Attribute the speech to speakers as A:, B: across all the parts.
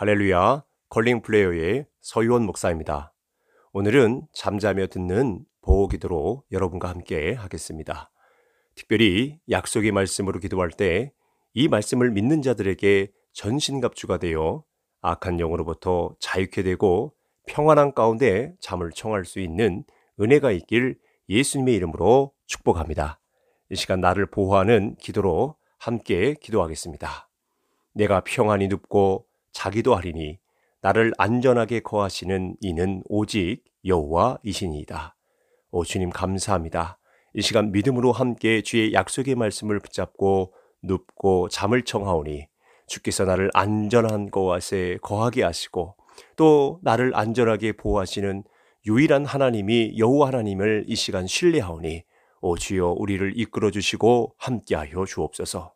A: 할렐루야, 걸링 플레이어의 서유원 목사입니다. 오늘은 잠자며 듣는 보호 기도로 여러분과 함께 하겠습니다. 특별히 약속의 말씀으로 기도할 때 이 말씀을 믿는 자들에게 전신갑주가 되어 악한 영으로부터 자유케 되고 평안한 가운데 잠을 청할 수 있는 은혜가 있길 예수님의 이름으로 축복합니다. 이 시간 나를 보호하는 기도로 함께 기도하겠습니다. 내가 평안히 눕고 자기도 하리니 나를 안전하게 거하시는 이는 오직 여호와이시니이다. 오 주님 감사합니다. 이 시간 믿음으로 함께 주의 약속의 말씀을 붙잡고 눕고 잠을 청하오니 주께서 나를 안전한 곳에 거하게 하시고 또 나를 안전하게 보호하시는 유일한 하나님이 여호와 하나님을 이 시간 신뢰하오니 오 주여 우리를 이끌어 주시고 함께하여 주옵소서.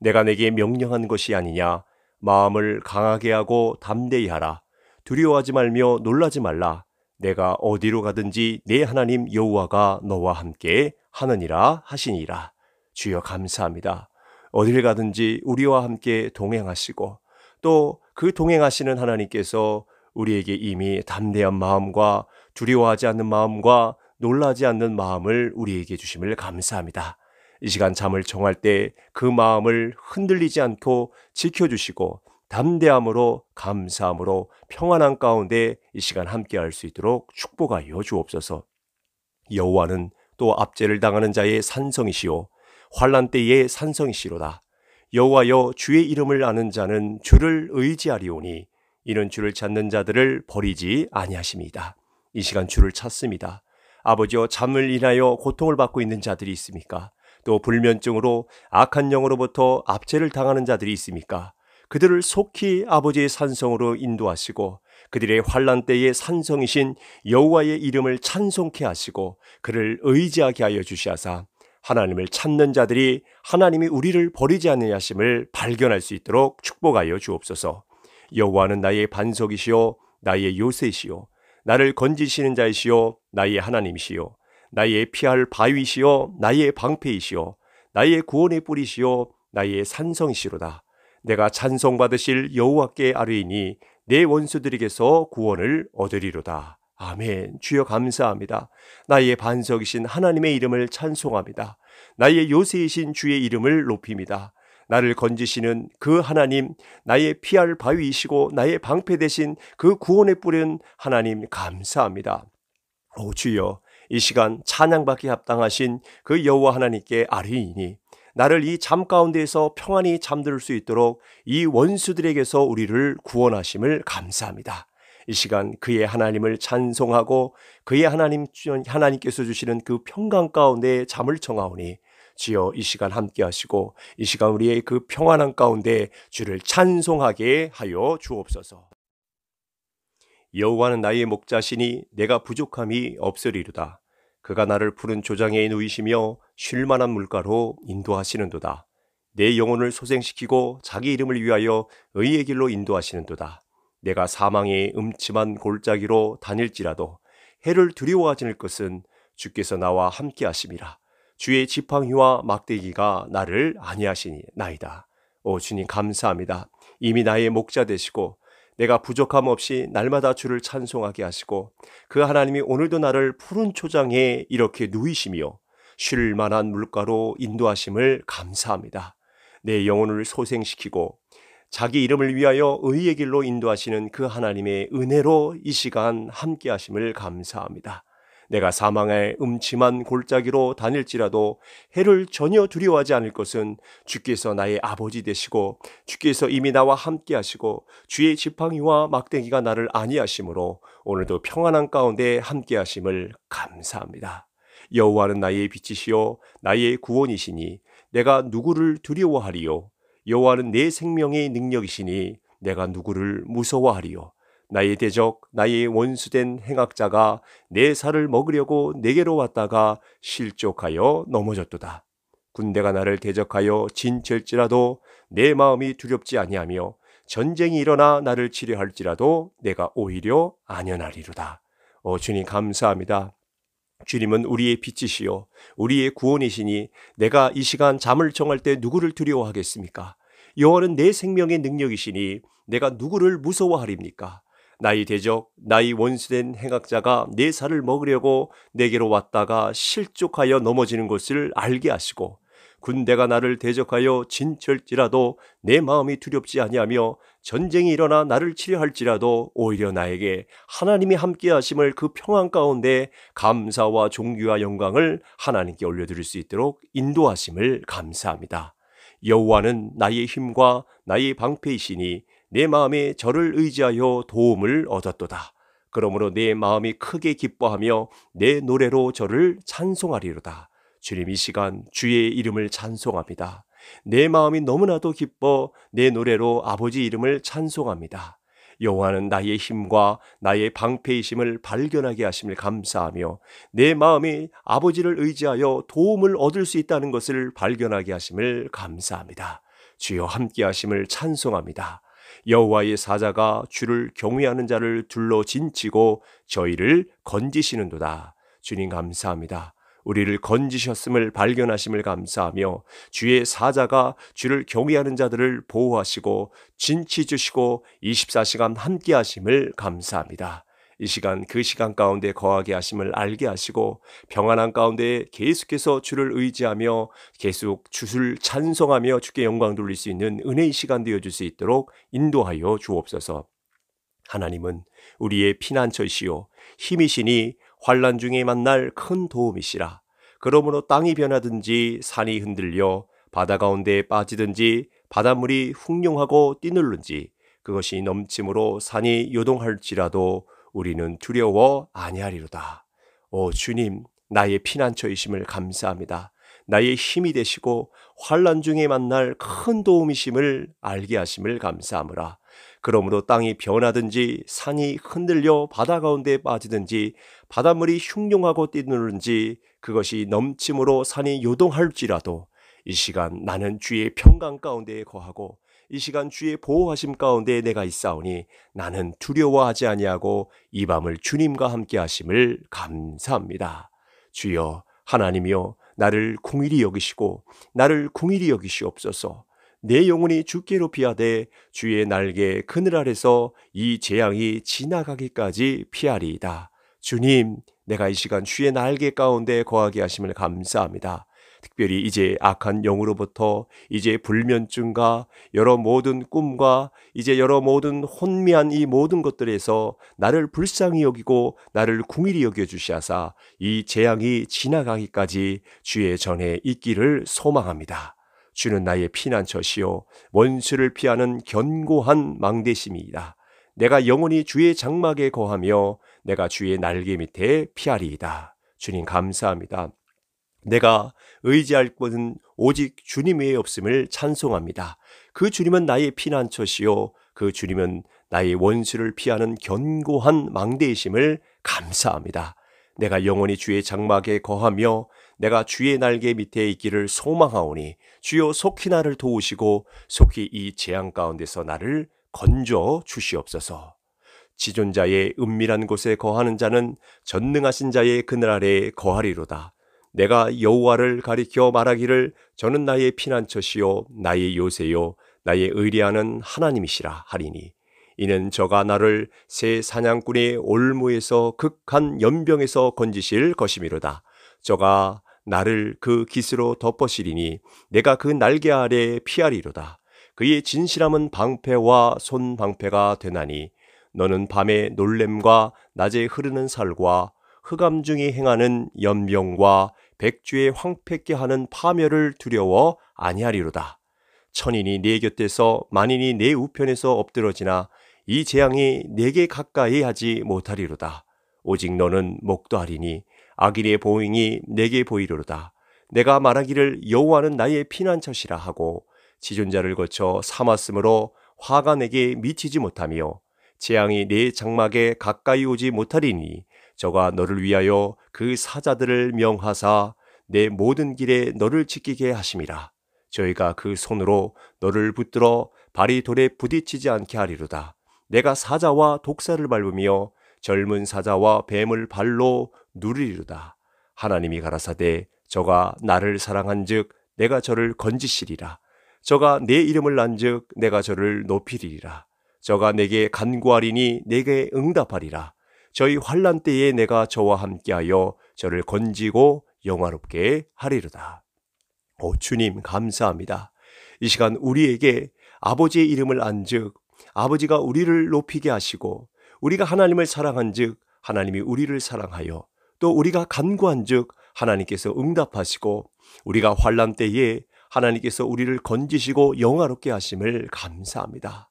A: 내가 내게 명령한 것이 아니냐 마음을 강하게 하고 담대히 하라. 두려워하지 말며 놀라지 말라. 내가 어디로 가든지 내 하나님 여호와가 너와 함께 하느니라 하시니라. 주여 감사합니다. 어딜 가든지 우리와 함께 동행하시고 또 그 동행하시는 하나님께서 우리에게 이미 담대한 마음과 두려워하지 않는 마음과 놀라지 않는 마음을 우리에게 주심을 감사합니다. 이 시간 잠을 정할 때 그 마음을 흔들리지 않고 지켜주시고 담대함으로 감사함으로 평안한 가운데 이 시간 함께할 수 있도록 축복하여 주옵소서. 여호와는 또 압제를 당하는 자의 산성이시오 환란 때의 산성이시로다. 여호와여 주의 이름을 아는 자는 주를 의지하리오니 이는 주를 찾는 자들을 버리지 아니하십니다. 이 시간 주를 찾습니다. 아버지여 잠을 인하여 고통을 받고 있는 자들이 있습니까? 또 불면증으로 악한 영으로부터 압제를 당하는 자들이 있습니까? 그들을 속히 아버지의 산성으로 인도하시고 그들의 환란 때의 산성이신 여호와의 이름을 찬송케 하시고 그를 의지하게 하여 주시하사 하나님을 찾는 자들이 하나님이 우리를 버리지 않느냐심을 발견할 수 있도록 축복하여 주옵소서. 여호와는 나의 반석이시요 나의 요새시요 나를 건지시는 자이시요 나의 하나님이시요 나의 피할 바위시요 나의 방패이시요 나의 구원의 뿌리시요 나의 산성시로다 내가 찬송받으실 여호와께 아뢰이니 내 원수들에게서 구원을 얻으리로다. 아멘. 주여 감사합니다. 나의 반석이신 하나님의 이름을 찬송합니다. 나의 요새이신 주의 이름을 높입니다. 나를 건지시는 그 하나님, 나의 피할 바위이시고 나의 방패 대신 그 구원의 뿌리는 하나님 감사합니다. 오 주여, 이 시간 찬양받기 합당하신 그 여호와 하나님께 아뢰이니 나를 이 잠 가운데에서 평안히 잠들 수 있도록 이 원수들에게서 우리를 구원하심을 감사합니다. 이 시간 그의 하나님을 찬송하고 그의 하나님 하나님께서 주시는 그 평강 가운데 잠을 청하오니 지어 이 시간 함께 하시고 이 시간 우리의 그 평안한 가운데 주를 찬송하게 하여 주옵소서. 여호와는 나의 목자시니 내가 부족함이 없으리로다. 그가 나를 푸른 조장에 누이시며 쉴만한 물가로 인도하시는도다. 내 영혼을 소생시키고 자기 이름을 위하여 의의 길로 인도하시는도다. 내가 사망의 음침한 골짜기로 다닐지라도 해를 두려워하지 않을 것은 주께서 나와 함께 하심이라. 주의 지팡이와 막대기가 나를 안이하시니 나이다. 오 주님 감사합니다. 이미 나의 목자 되시고 내가 부족함 없이 날마다 주를 찬송하게 하시고 그 하나님이 오늘도 나를 푸른 초장에 이렇게 누이시며 쉴 만한 물가로 인도하심을 감사합니다. 내 영혼을 소생시키고 자기 이름을 위하여 의의 길로 인도하시는 그 하나님의 은혜로 이 시간 함께 하심을 감사합니다. 내가 사망의 음침한 골짜기로 다닐지라도 해를 전혀 두려워하지 않을 것은 주께서 나의 아버지 되시고 주께서 이미 나와 함께 하시고 주의 지팡이와 막대기가 나를 안위하심으로 오늘도 평안한 가운데 함께 하심을 감사합니다. 여호와는 나의 빛이시요 나의 구원이시니 내가 누구를 두려워하리요 여호와는 내 생명의 능력이시니 내가 누구를 무서워하리요 나의 대적, 나의 원수된 행악자가 내 살을 먹으려고 내게로 왔다가 실족하여 넘어졌도다. 군대가 나를 대적하여 진칠지라도 내 마음이 두렵지 아니하며 전쟁이 일어나 나를 치료할지라도 내가 오히려 안연하리로다. 어, 주님 감사합니다. 주님은 우리의 빛이시요 우리의 구원이시니 내가 이 시간 잠을 청할 때 누구를 두려워하겠습니까? 여호와는 내 생명의 능력이시니 내가 누구를 무서워하리입니까? 나의 대적, 나의 원수된 행악자가 내 살을 먹으려고 내게로 왔다가 실족하여 넘어지는 것을 알게 하시고 군대가 나를 대적하여 진철지라도 내 마음이 두렵지 아니하며 전쟁이 일어나 나를 치료할지라도 오히려 나에게 하나님이 함께 하심을 그 평안 가운데 감사와 종교와 영광을 하나님께 올려드릴 수 있도록 인도하심을 감사합니다. 여호와는 나의 힘과 나의 방패이시니 내 마음에 저를 의지하여 도움을 얻었도다. 그러므로 내 마음이 크게 기뻐하며 내 노래로 저를 찬송하리로다. 주님 이 시간 주의 이름을 찬송합니다. 내 마음이 너무나도 기뻐 내 노래로 아버지 이름을 찬송합니다. 여호와는 나의 힘과 나의 방패이심을 발견하게 하심을 감사하며 내 마음이 아버지를 의지하여 도움을 얻을 수 있다는 것을 발견하게 하심을 감사합니다. 주여 함께 하심을 찬송합니다. 여호와의 사자가 주를 경외하는 자를 둘러 진치고 저희를 건지시는도다. 주님 감사합니다. 우리를 건지셨음을 발견하심을 감사하며 주의 사자가 주를 경외하는 자들을 보호하시고 진치 주시고 24시간 함께 하심을 감사합니다. 이 시간 그 시간 가운데 거하게 하심을 알게 하시고 평안한 가운데 계속해서 주를 의지하며 계속 주술 찬송하며 주께 영광 돌릴 수 있는 은혜의 시간 되어 줄 수 있도록 인도하여 주옵소서. 하나님은 우리의 피난처시요 이 힘이시니 환란 중에 만날 큰 도움이시라. 그러므로 땅이 변하든지 산이 흔들려 바다 가운데 빠지든지 바닷물이 흉룡하고 뛰놀는지 그것이 넘침으로 산이 요동할지라도 우리는 두려워 아니하리로다. 오 주님, 나의 피난처이심을 감사합니다. 나의 힘이 되시고 환란 중에 만날 큰 도움이심을 알게 하심을 감사하므라. 그러므로 땅이 변하든지 산이 흔들려 바다 가운데 빠지든지 바닷물이 흉룡하고 뛰누른지 그것이 넘침으로 산이 요동할지라도 이 시간 나는 주의 평강 가운데 거하고 이 시간 주의 보호하심 가운데 내가 있사오니 나는 두려워하지 아니하고 이 밤을 주님과 함께 하심을 감사합니다. 주여 하나님이여 나를 공일히 여기시고 나를 공일히 여기시옵소서. 내 영혼이 주께 로피하되 주의 날개 그늘 아래서 이 재앙이 지나가기까지 피하리이다. 주님, 내가 이 시간 주의 날개 가운데 거하게 하심을 감사합니다. 특별히 이제 악한 영으로부터 이제 불면증과 여러 모든 꿈과 이제 여러 모든 혼미한 이 모든 것들에서 나를 불쌍히 여기고 나를 궁일히 여겨 주시하사 이 재앙이 지나가기까지 주의 전에 있기를 소망합니다. 주는 나의 피난처시요 원수를 피하는 견고한 망대심이다. 내가 영원히 주의 장막에 거하며 내가 주의 날개 밑에 피하리이다. 주님 감사합니다. 내가 의지할 곳은 오직 주님 의 없음을 찬송합니다. 그 주님은 나의 피난처시요. 그 주님은 나의 원수를 피하는 견고한 망대이심을 감사합니다. 내가 영원히 주의 장막에 거하며 내가 주의 날개 밑에 있기를 소망하오니 주여 속히 나를 도우시고 속히 이 재앙 가운데서 나를 건져 주시옵소서. 지존자의 은밀한 곳에 거하는 자는 전능하신 자의 그늘 아래 거하리로다. 내가 여호와를 가리켜 말하기를 저는 나의 피난처시요 나의 요새요 나의 의리하는 하나님이시라 하리니 이는 저가 나를 새 사냥꾼의 올무에서 극한 연병에서 건지실 것이미로다 저가 나를 그깃으로 덮어시리니 내가 그 날개 아래 피하리로다 그의 진실함은 방패와 손방패가 되나니 너는 밤에 놀램과 낮에 흐르는 살과 흑암 중에 행하는 연병과 백주의 황폐케 하는 파멸을 두려워 아니하리로다. 천인이 네 곁에서 만인이 네 우편에서 엎드러지나 이 재앙이 네게 가까이 하지 못하리로다. 오직 너는 목도하리니 악인의 보응이 네게 보이리로다. 내가 말하기를 여호와는 나의 피난처시라 하고 지존자를 거쳐 삼았으므로 화가 내게 미치지 못하며 재앙이 내 장막에 가까이 오지 못하리니 저가 너를 위하여 그 사자들을 명하사 내 모든 길에 너를 지키게 하심이라. 저희가 그 손으로 너를 붙들어 발이 돌에 부딪히지 않게 하리로다. 내가 사자와 독사를 밟으며 젊은 사자와 뱀을 발로 누리리로다. 하나님이 가라사대 저가 나를 사랑한즉 내가 저를 건지시리라. 저가 내 이름을 난즉 내가 저를 높이리라. 저가 내게 간구하리니 내게 응답하리라. 저희 환란 때에 내가 저와 함께하여 저를 건지고 영화롭게 하리로다. 오 주님 감사합니다. 이 시간 우리에게 아버지의 이름을 안즉 아버지가 우리를 높이게 하시고 우리가 하나님을 사랑한즉 하나님이 우리를 사랑하여 또 우리가 간구한즉 하나님께서 응답하시고 우리가 환란 때에 하나님께서 우리를 건지시고 영화롭게 하심을 감사합니다.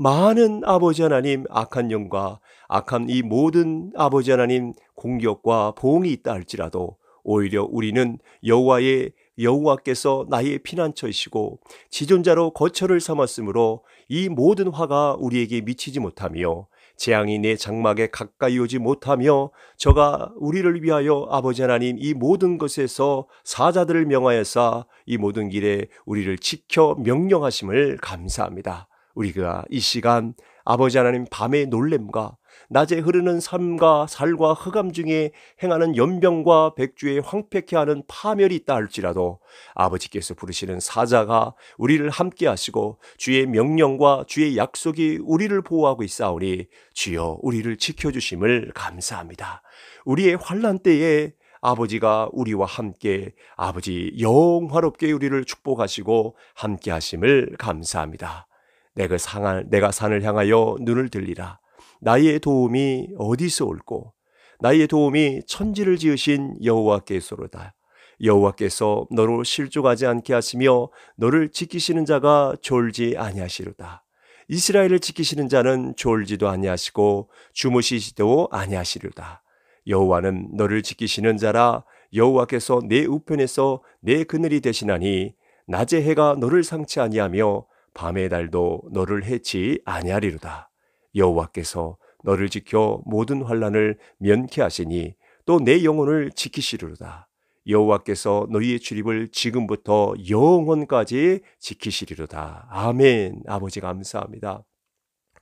A: 많은 아버지 하나님 악한 영과 악한 이 모든 아버지 하나님 공격과 보응이 있다 할지라도 오히려 우리는 여호와의 여호와께서 나의 피난처이시고 지존자로 거처를 삼았으므로 이 모든 화가 우리에게 미치지 못하며 재앙이 내 장막에 가까이 오지 못하며 저가 우리를 위하여 아버지 하나님 이 모든 것에서 사자들을 명하여서이 모든 길에 우리를 지켜 명령하심을 감사합니다. 우리가 이 시간 아버지 하나님 밤의 놀램과 낮에 흐르는 삶과 살과 흑암 중에 행하는 연병과 백주에 황폐케 하는 파멸이 있다 할지라도 아버지께서 부르시는 사자가 우리를 함께 하시고 주의 명령과 주의 약속이 우리를 보호하고 있사오니 주여 우리를 지켜 주심을 감사합니다. 우리의 환란 때에 아버지가 우리와 함께 아버지 영화롭게 우리를 축복하시고 함께 하심을 감사합니다. 내가 상할 내가 산을 향하여 눈을 들리라. 나의 도움이 어디서 올고 나의 도움이 천지를 지으신 여호와께서로다. 여호와께서 너로 실족하지 않게 하시며 너를 지키시는 자가 졸지 아니하시로다. 이스라엘을 지키시는 자는 졸지도 아니하시고 주무시지도 아니하시로다 여호와는 너를 지키시는 자라 여호와께서 내 우편에서 내 그늘이 되시나니 낮에 해가 너를 상치 아니하며 밤의 달도 너를 해치 아니하리로다. 여호와께서 너를 지켜 모든 환란을 면케 하시니 또 내 영혼을 지키시리로다. 여호와께서 너희의 출입을 지금부터 영원까지 지키시리로다. 아멘. 아버지 감사합니다.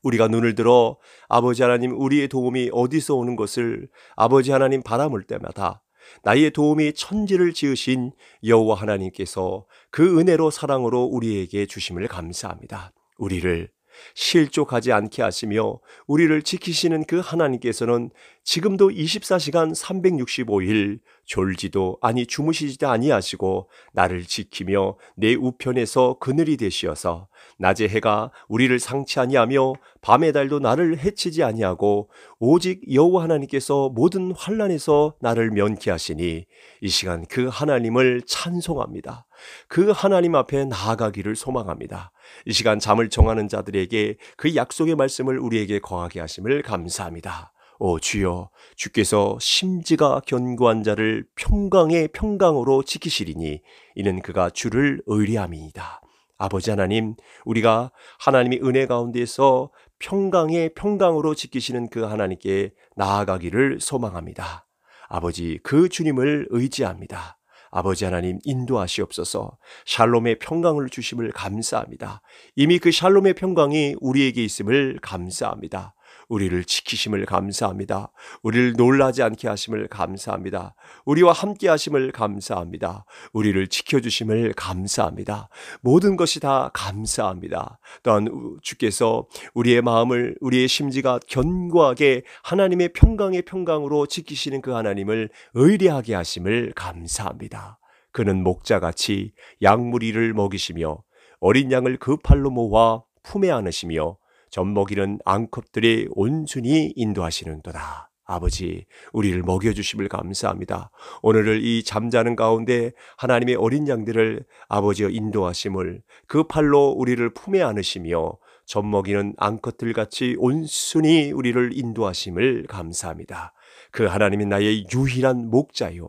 A: 우리가 눈을 들어 아버지 하나님 우리의 도움이 어디서 오는 것을 아버지 하나님 바라볼 때마다 나의 도움이 천지를 지으신 여호와 하나님께서 그 은혜로 사랑으로 우리에게 주심을 감사합니다. 우리를 실족하지 않게 하시며 우리를 지키시는 그 하나님께서는 지금도 24시간 365일 졸지도 아니 주무시지도 아니하시고 나를 지키며 내 우편에서 그늘이 되시어서 낮의 해가 우리를 상치 아니하며 밤의 달도 나를 해치지 아니하고 오직 여호와 하나님께서 모든 환란에서 나를 면케하시니 이 시간 그 하나님을 찬송합니다. 그 하나님 앞에 나아가기를 소망합니다. 이 시간 잠을 정하는 자들에게 그 약속의 말씀을 우리에게 거하게 하심을 감사합니다. 오 주여 주께서 심지가 견고한 자를 평강의 평강으로 지키시리니 이는 그가 주를 의리함이니다 아버지 하나님, 우리가 하나님이 은혜 가운데서 평강의 평강으로 지키시는 그 하나님께 나아가기를 소망합니다. 아버지, 그 주님을 의지합니다. 아버지 하나님 인도하시옵소서 샬롬의 평강을 주심을 감사합니다. 이미 그 샬롬의 평강이 우리에게 있음을 감사합니다. 우리를 지키심을 감사합니다. 우리를 놀라지 않게 하심을 감사합니다. 우리와 함께 하심을 감사합니다. 우리를 지켜주심을 감사합니다. 모든 것이 다 감사합니다. 또한 주께서 우리의 마음을 우리의 심지가 견고하게 하나님의 평강의 평강으로 지키시는 그 하나님을 의뢰하게 하심을 감사합니다. 그는 목자같이 양무리를 먹이시며 어린 양을 그 팔로 모아 품에 안으시며 젖 먹이는 앙컵들이 온순히 인도하시는도다. 아버지, 우리를 먹여주심을 감사합니다. 오늘을 이 잠자는 가운데 하나님의 어린 양들을 아버지여 인도하심을 그 팔로 우리를 품에 안으시며 젖 먹이는 앙컷들 같이 온순히 우리를 인도하심을 감사합니다. 그 하나님이 나의 유일한 목자요.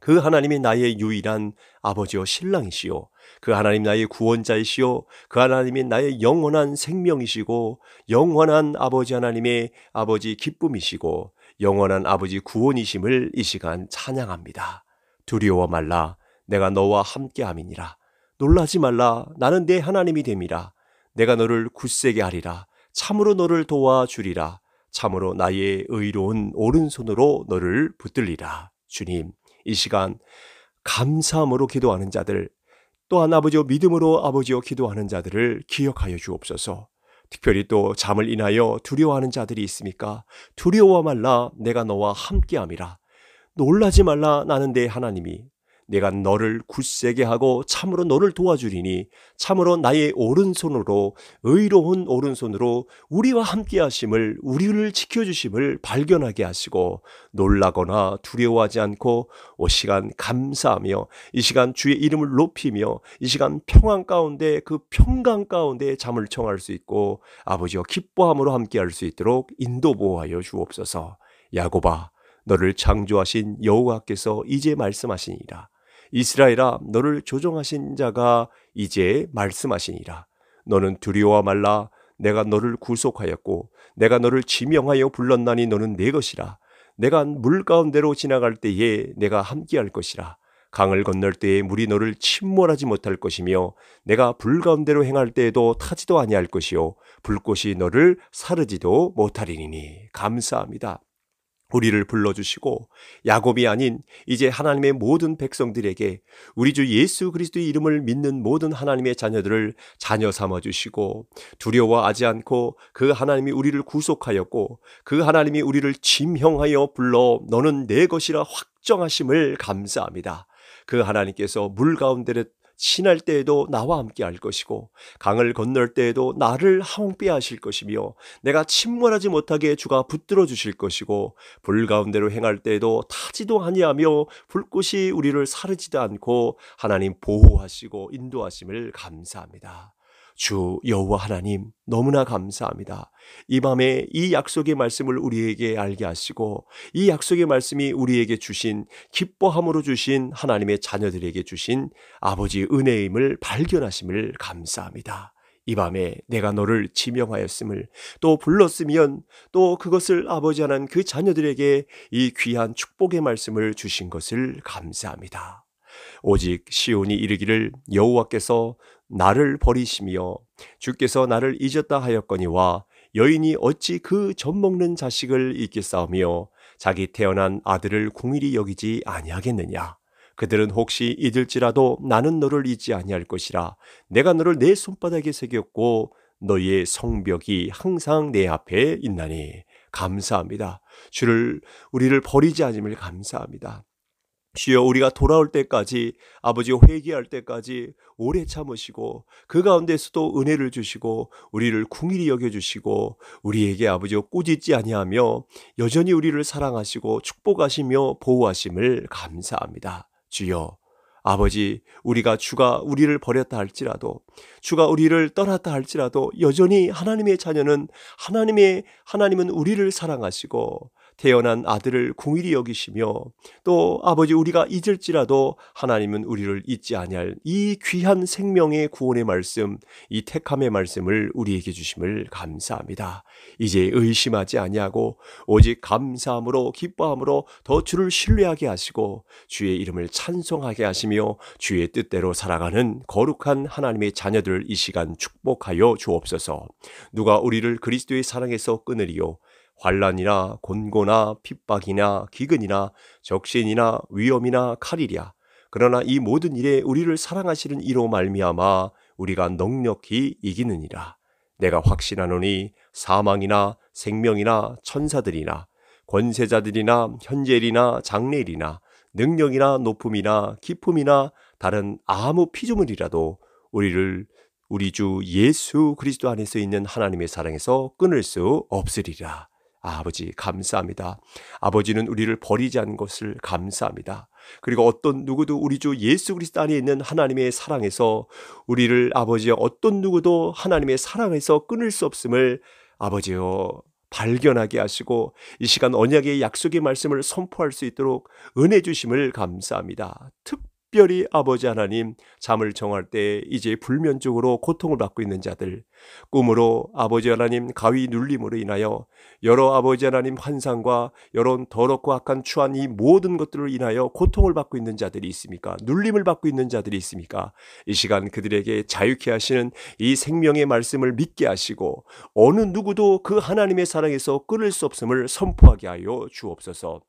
A: 그 하나님이 나의 유일한 아버지여 신랑이시요. 그 하나님 나의 구원자이시요 그 하나님이 나의 영원한 생명이시고 영원한 아버지 하나님의 아버지 기쁨이시고 영원한 아버지 구원이심을 이 시간 찬양합니다. 두려워 말라 내가 너와 함께 함이니라 놀라지 말라 나는 내 하나님이 됨이라 내가 너를 굳세게 하리라 참으로 너를 도와주리라 참으로 나의 의로운 오른손으로 너를 붙들리라 주님 이 시간 감사함으로 기도하는 자들 또한 아버지여 믿음으로 아버지여 기도하는 자들을 기억하여 주옵소서. 특별히 또 잠을 인하여 두려워하는 자들이 있습니까 두려워 말라 내가 너와 함께함이라 놀라지 말라 나는 내 하나님이 내가 너를 굳세게 하고 참으로 너를 도와주리니 참으로 나의 오른손으로 의로운 오른손으로 우리와 함께 하심을 우리를 지켜 주심을 발견하게 하시고 놀라거나 두려워하지 않고 오 시간 감사하며 이 시간 주의 이름을 높이며 이 시간 평안 가운데 그 평강 가운데 잠을 청할 수 있고 아버지와 기뻐함으로 함께 할 수 있도록 인도 보호하여 주옵소서. 야고바 너를 창조하신 여호와께서 이제 말씀하시니라. 이스라엘아 너를 조종하신 자가 이제 말씀하시니라 너는 두려워 말라 내가 너를 구속하였고 내가 너를 지명하여 불렀나니 너는 내 것이라 내가 물 가운데로 지나갈 때에 내가 함께할 것이라 강을 건널 때에 물이 너를 침몰하지 못할 것이며 내가 불 가운데로 행할 때에도 타지도 아니할 것이요 불꽃이 너를 사르지도 못하리니 감사합니다. 우리를 불러주시고 야곱이 아닌 이제 하나님의 모든 백성들에게 우리 주 예수 그리스도의 이름을 믿는 모든 하나님의 자녀들을 자녀 삼아 주시고 두려워하지 않고 그 하나님이 우리를 구속하였고 그 하나님이 우리를 짐형하여 불러 너는 내 것이라 확정하심을 감사합니다. 그 하나님께서 물 가운데를 신할 때에도 나와 함께 할 것이고 강을 건널 때에도 나를 항빼하실 것이며 내가 침몰하지 못하게 주가 붙들어 주실 것이고 불 가운데로 행할 때에도 타지도 아니하며 불꽃이 우리를 사르지도 않고 하나님 보호하시고 인도하심을 감사합니다. 주 여호와 하나님 너무나 감사합니다. 이 밤에 이 약속의 말씀을 우리에게 알게 하시고 이 약속의 말씀이 우리에게 주신 기뻐함으로 주신 하나님의 자녀들에게 주신 아버지 은혜임을 발견하심을 감사합니다. 이 밤에 내가 너를 지명하였음을 또 불렀으면 또 그것을 아버지 하나그 자녀들에게 이 귀한 축복의 말씀을 주신 것을 감사합니다. 오직 시온이 이르기를 여호와께서 나를 버리시며 주께서 나를 잊었다 하였거니와 여인이 어찌 그 젖먹는 자식을 잊겠사오며 자기 태어난 아들을 궁일이 여기지 아니하겠느냐 그들은 혹시 잊을지라도 나는 너를 잊지 아니할 것이라 내가 너를 내 손바닥에 새겼고 너희의 성벽이 항상 내 앞에 있나니 감사합니다. 주를 우리를 버리지 않음을 감사합니다. 주여 우리가 돌아올 때까지 아버지 회개할 때까지 오래 참으시고 그 가운데서도 은혜를 주시고 우리를 궁일히 여겨 주시고 우리에게 아버지 꾸짖지 아니하며 여전히 우리를 사랑하시고 축복하시며 보호하심을 감사합니다. 주여 아버지, 우리가 주가 우리를 버렸다 할지라도, 주가 우리를 떠났다 할지라도, 여전히 하나님의 자녀는 하나님의, 하나님은 우리를 사랑하시고, 태어난 아들을 공일이 여기시며 또 아버지 우리가 잊을지라도 하나님은 우리를 잊지 아니할 이 귀한 생명의 구원의 말씀, 이 택함의 말씀을 우리에게 주심을 감사합니다. 이제 의심하지 아니하고 오직 감사함으로 기뻐함으로 더 주를 신뢰하게 하시고 주의 이름을 찬송하게 하시며 주의 뜻대로 살아가는 거룩한 하나님의 자녀들 이 시간 축복하여 주옵소서. 누가 우리를 그리스도의 사랑에서 끊으리요 환란이나 곤고나 핍박이나 기근이나 적신이나 위험이나 칼이랴 그러나 이 모든 일에 우리를 사랑하시는 이로 말미암아 우리가 넉넉히 이기느니라 내가 확신하노니 사망이나 생명이나 천사들이나 권세자들이나 현재일이나 장래일이나 능력이나 높음이나 기품이나 다른 아무 피조물이라도 우리를 우리 주 예수 그리스도 안에서 있는 하나님의 사랑에서 끊을 수 없으리라. 아버지 감사합니다. 아버지는 우리를 버리지 않은 것을 감사합니다. 그리고 어떤 누구도 우리 주 예수 그리스도 안에 있는 하나님의 사랑에서 우리를 아버지여 어떤 누구도 하나님의 사랑에서 끊을 수 없음을 아버지여 발견하게 하시고 이 시간 언약의 약속의 말씀을 선포할 수 있도록 은혜 주심을 감사합니다. 특 특별히 아버지 하나님 잠을 정할 때 이제 불면증으로 고통을 받고 있는 자들 꿈으로 아버지 하나님 가위 눌림으로 인하여 여러 아버지 하나님 환상과 여러 더럽고 악한 추한 이 모든 것들을 인하여 고통을 받고 있는 자들이 있습니까? 눌림을 받고 있는 자들이 있습니까? 이 시간 그들에게 자유케 하시는 이 생명의 말씀을 믿게 하시고 어느 누구도 그 하나님의 사랑에서 끊을 수 없음을 선포하게 하여 주옵소서.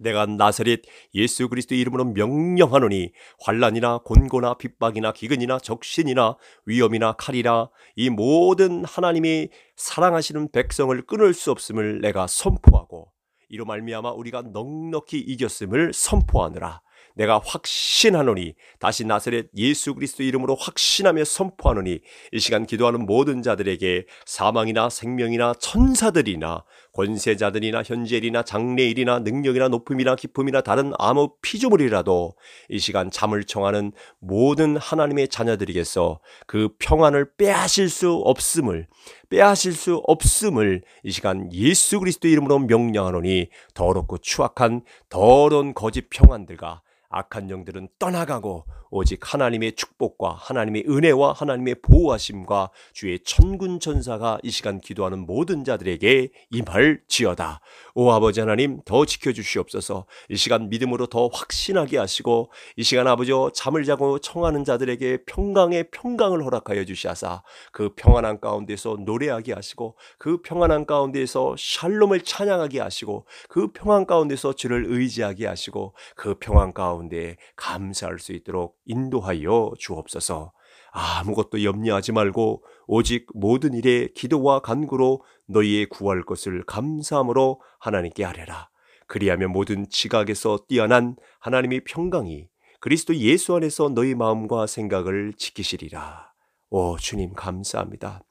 A: 내가 나사렛 예수 그리스도 이름으로 명령하노니 환란이나 곤고나 핍박이나 기근이나 적신이나 위험이나 칼이라 이 모든 하나님이 사랑하시는 백성을 끊을 수 없음을 내가 선포하고 이로 말미암아 우리가 넉넉히 이겼음을 선포하느라 내가 확신하노니 다시 나사렛 예수 그리스도 이름으로 확신하며 선포하노니 이 시간 기도하는 모든 자들에게 사망이나 생명이나 천사들이나 권세자들이나 현재일이나 장래일이나 능력이나 높음이나 기쁨이나 다른 아무 피조물이라도 이 시간 잠을 청하는 모든 하나님의 자녀들이겠어그 평안을 빼앗을 수 없음을 빼앗을 수 없음을 이 시간 예수 그리스도 이름으로 명령하노니 더럽고 추악한 더러운 거짓 평안들과 악한 영들은 떠나가고 오직 하나님의 축복과 하나님의 은혜와 하나님의 보호하심과 주의 천군 천사가 이 시간 기도하는 모든 자들에게 임할 지어다. 오 아버지 하나님 더 지켜주시옵소서 이 시간 믿음으로 더 확신하게 하시고 이 시간 아버지여 잠을 자고 청하는 자들에게 평강의 평강을 허락하여 주시하사 그 평안한 가운데서 노래하게 하시고 그 평안한 가운데서 샬롬을 찬양하게 하시고 그 평안 가운데서 주를 의지하게 하시고 그 평안 가운데 가운데 감사할 수 있도록 인도하여 주옵소서. 아무것도 염려하지 말고 오직 모든 일에 기도와 간구로 너희의 구할 것을 감사함으로 하나님께 아뢰라. 그리하면 모든 지각에서 뛰어난 하나님의 평강이 그리스도 예수 안에서 너희 마음과 생각을 지키시리라. 오 주님 감사합니다.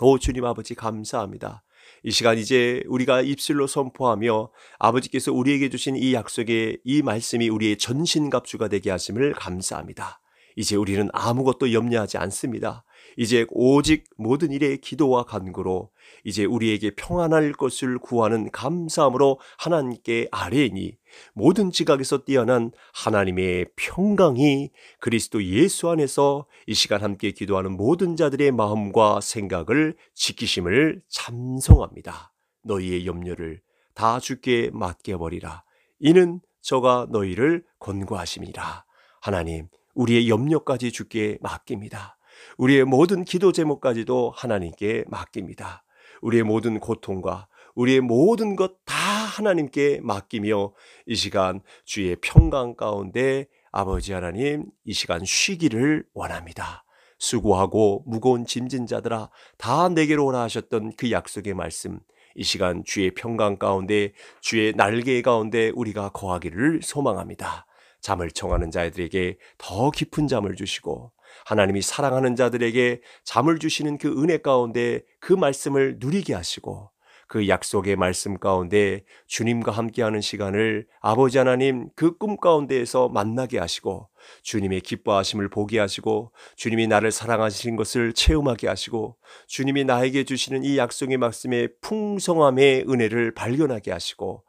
A: 오 주님 아버지 감사합니다. 이 시간 이제 우리가 입술로 선포하며 아버지께서 우리에게 주신 이 약속의 이 말씀이 우리의 전신갑주가 되게 하심을 감사합니다. 이제 우리는 아무것도 염려하지 않습니다. 이제 오직 모든 일에 기도와 간구로 이제 우리에게 평안할 것을 구하는 감사함으로 하나님께 아뢰니 모든 지각에서 뛰어난 하나님의 평강이 그리스도 예수 안에서 이 시간 함께 기도하는 모든 자들의 마음과 생각을 지키심을 찬성합니다 너희의 염려를 다 주께 맡겨버리라. 이는 저가 너희를 권고하심이다 하나님, 우리의 염려까지 주께 맡깁니다. 우리의 모든 기도 제목까지도 하나님께 맡깁니다. 우리의 모든 고통과 우리의 모든 것 다 하나님께 맡기며 이 시간 주의 평강 가운데 아버지 하나님 이 시간 쉬기를 원합니다. 수고하고 무거운 짐진 자들아 다 내게로 오라 하셨던 그 약속의 말씀 이 시간 주의 평강 가운데 주의 날개 가운데 우리가 거하기를 소망합니다. 잠을 청하는 자들에게 더 깊은 잠을 주시고 하나님이 사랑하는 자들에게 잠을 주시는 그 은혜 가운데 그 말씀을 누리게 하시고 그 약속의 말씀 가운데 주님과 함께하는 시간을 아버지 하나님 그 꿈 가운데에서 만나게 하시고 주님의 기뻐하심을 보게 하시고 주님이 나를 사랑하시는 것을 체험하게 하시고 주님이 나에게 주시는 이 약속의 말씀의 풍성함의 은혜를 발견하게 하시고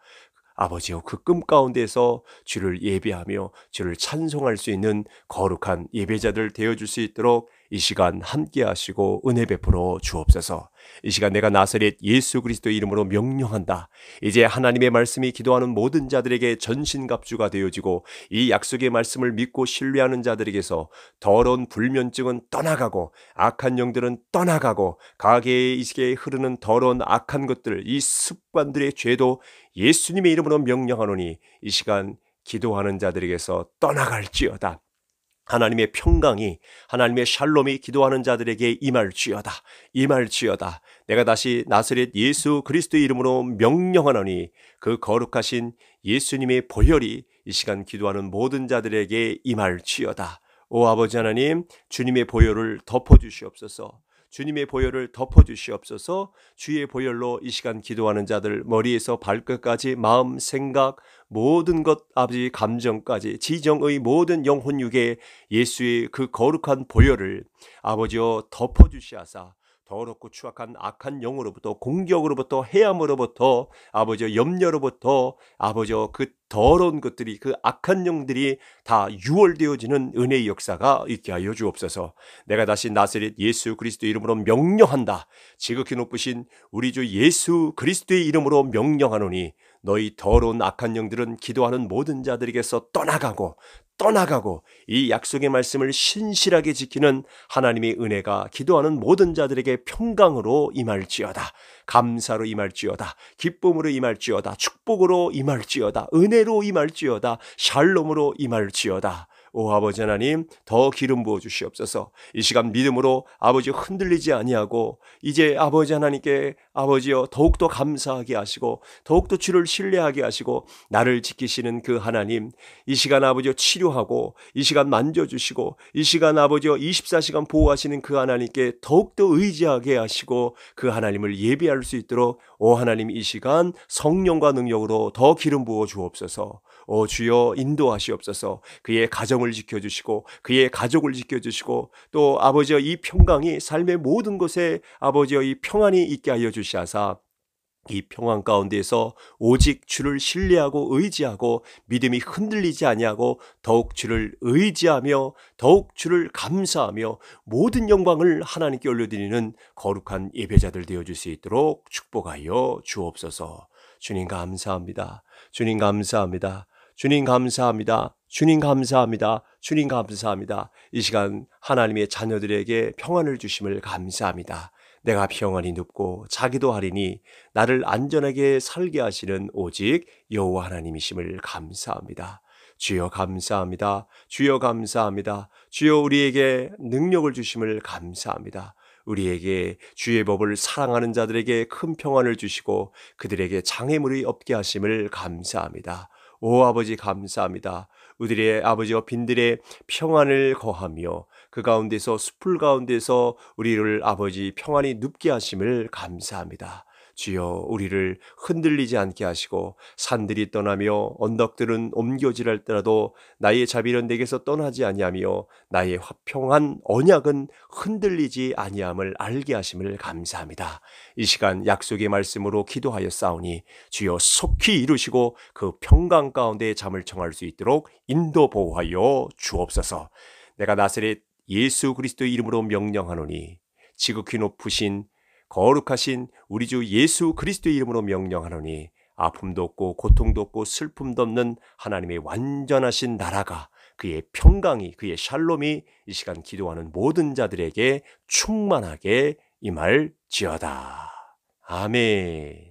A: 아버지여 그 꿈 가운데서 주를 예배하며 주를 찬송할 수 있는 거룩한 예배자들 되어줄 수 있도록 이 시간 함께 하시고 은혜 베풀어 주옵소서. 이 시간 내가 나사렛 예수 그리스도 이름으로 명령한다. 이제 하나님의 말씀이 기도하는 모든 자들에게 전신갑주가 되어지고 이 약속의 말씀을 믿고 신뢰하는 자들에게서 더러운 불면증은 떠나가고 악한 영들은 떠나가고 가게의 이식에 흐르는 더러운 악한 것들 이 습관들의 죄도 예수님의 이름으로 명령하노니 이 시간 기도하는 자들에게서 떠나갈지어다. 하나님의 평강이 하나님의 샬롬이 기도하는 자들에게 임할지어다 임할지어다 내가 다시 나스렛 예수 그리스도의 이름으로 명령하노니 그 거룩하신 예수님의 보혈이 이 시간 기도하는 모든 자들에게 임할지어다 오 아버지 하나님 주님의 보혈을 덮어 주시옵소서 주님의 보혈을 덮어주시옵소서 주의 보혈로 이 시간 기도하는 자들 머리에서 발끝까지 마음, 생각, 모든 것, 아버지 감정까지 지정의 모든 영혼 육에 예수의 그 거룩한 보혈을 아버지여 덮어주시하사 더럽고 추악한 악한 영으로부터 공격으로부터 해함으로부터 아버지 염려로부터 아버지 그 더러운 것들이 그 악한 영들이 다 유월되어지는 은혜의 역사가 있게 하여 주옵소서. 내가 다시 나세렛 예수 그리스도 이름으로 명령한다. 지극히 높으신 우리 주 예수 그리스도의 이름으로 명령하노니 너희 더러운 악한 영들은 기도하는 모든 자들에게서 떠나가고 떠나가고 이 약속의 말씀을 신실하게 지키는 하나님의 은혜가 기도하는 모든 자들에게 평강으로 임할지어다. 감사로 임할지어다. 기쁨으로 임할지어다. 축복으로 임할지어다. 은혜로 임할지어다. 샬롬으로 임할지어다. 오 아버지 하나님 더 기름 부어 주시옵소서. 이 시간 믿음으로 아버지 흔들리지 아니하고 이제 아버지 하나님께 아버지여 더욱더 감사하게 하시고 더욱더 주를 신뢰하게 하시고 나를 지키시는 그 하나님 이 시간 아버지여 치료하고 이 시간 만져 주시고 이 시간 아버지여 24시간 보호하시는 그 하나님께 더욱더 의지하게 하시고 그 하나님을 예배할 수 있도록 오 하나님 이 시간 성령과 능력으로 더 기름 부어 주옵소서. 오 어, 주여 인도하시옵소서. 그의 가정을 지켜 주시고 그의 가족을 지켜 주시고 또 아버지여 이 평강이 삶의 모든 것에 아버지여 이 평안이 있게 하여 주시하사 이 평안 가운데에서 오직 주를 신뢰하고 의지하고 믿음이 흔들리지 아니하고 더욱 주를 의지하며 더욱 주를 감사하며 모든 영광을 하나님께 올려드리는 거룩한 예배자들 되어줄 수 있도록 축복하여 주옵소서. 주님 감사합니다. 주님 감사합니다. 주님 감사합니다. 주님 감사합니다. 주님 감사합니다. 이 시간 하나님의 자녀들에게 평안을 주심을 감사합니다. 내가 평안히 눕고 자기도 하리니 나를 안전하게 살게 하시는 오직 여호와 하나님이심을 감사합니다. 주여 감사합니다. 주여 감사합니다. 주여 우리에게 능력을 주심을 감사합니다. 우리에게 주의 법을 사랑하는 자들에게 큰 평안을 주시고 그들에게 장애물이 없게 하심을 감사합니다. 오 아버지 감사합니다. 우리의 아버지와 빈들의 평안을 거하며 그 가운데서 숲풀 가운데서 우리를 아버지 평안히 눕게 하심을 감사합니다. 주여 우리를 흔들리지 않게 하시고 산들이 떠나며 언덕들은 옮겨질할때라도 나의 자비는 내게서 떠나지 아니하며 나의 화평한 언약은 흔들리지 아니함을 알게 하심을 감사합니다. 이 시간 약속의 말씀으로 기도하여 싸우니 주여 속히 이루시고 그 평강 가운데 잠을 청할 수 있도록 인도 보호하여 주옵소서. 내가 나세렛 예수 그리스도 이름으로 명령하노니 지극히 높으신 거룩하신 우리 주 예수 그리스도의 이름으로 명령하노니 아픔도 없고 고통도 없고 슬픔도 없는 하나님의 완전하신 나라가 그의 평강이 그의 샬롬이 이 시간 기도하는 모든 자들에게 충만하게 임할 지어다. 아멘.